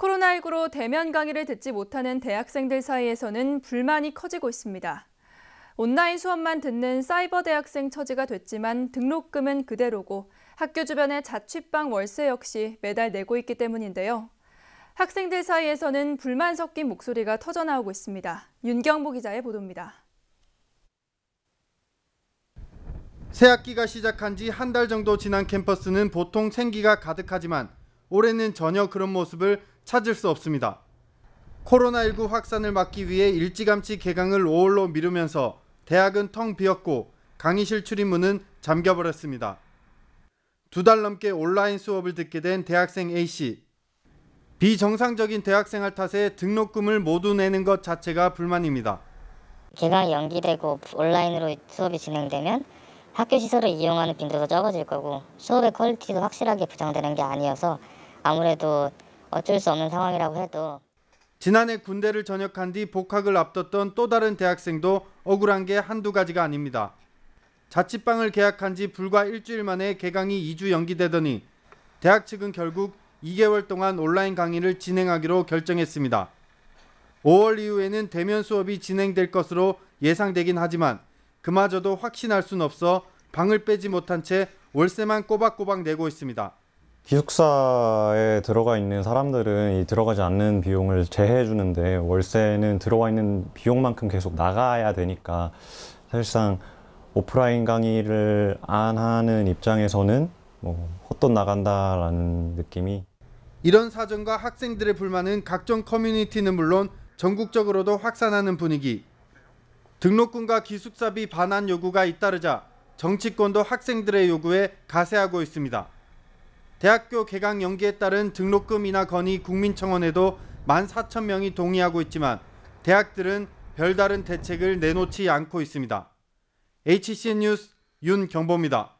코로나19로 대면 강의를 듣지 못하는 대학생들 사이에서는 불만이 커지고 있습니다. 온라인 수업만 듣는 사이버 대학생 처지가 됐지만 등록금은 그대로고 학교 주변의 자취방 월세 역시 매달 내고 있기 때문인데요. 학생들 사이에서는 불만 섞인 목소리가 터져나오고 있습니다. 윤경보 기자의 보도입니다. 새 학기가 시작한 지 한 달 정도 지난 캠퍼스는 보통 생기가 가득하지만 올해는 전혀 그런 모습을 찾을 수 없습니다. 코로나19 확산을 막기 위해 일찌감치 개강을 5월로 미루면서 대학은 텅 비었고 강의실 출입문은 잠겨버렸습니다. 두 달 넘게 온라인 수업을 듣게 된 대학생 A씨. 비정상적인 대학생활 탓에 등록금을 모두 내는 것 자체가 불만입니다. 개강 연기되고 온라인으로 수업이 진행되면 학교 시설을 이용하는 빈도도 적어질 거고 수업의 퀄리티도 확실하게 부정되는 게 아니어서 아무래도 어쩔 수 없는 상황이라고 해도 지난해 군대를 전역한 뒤 복학을 앞뒀던 또 다른 대학생도 억울한 게 한두 가지가 아닙니다. 자취방을 계약한 지 불과 일주일 만에 개강이 2주 연기되더니 대학 측은 결국 2개월 동안 온라인 강의를 진행하기로 결정했습니다. 5월 이후에는 대면 수업이 진행될 것으로 예상되긴 하지만 그마저도 확신할 순 없어 방을 빼지 못한 채 월세만 꼬박꼬박 내고 있습니다. 기숙사에 들어가 있는 사람들은 이 들어가지 않는 비용을 제해 주는데 월세는 들어와 있는 비용만큼 계속 나가야 되니까 사실상 오프라인 강의를 안 하는 입장에서는 뭐 헛돈 나간다라는 느낌이 이런 사정과 학생들의 불만은 각종 커뮤니티는 물론 전국적으로도 확산하는 분위기. 등록금과 기숙사비 반환 요구가 잇따르자 정치권도 학생들의 요구에 가세하고 있습니다. 대학교 개강 연기에 따른 등록금이나 건의 국민청원에도 14,000명이 동의하고 있지만 대학들은 별다른 대책을 내놓지 않고 있습니다. HCN 뉴스 윤경보입니다.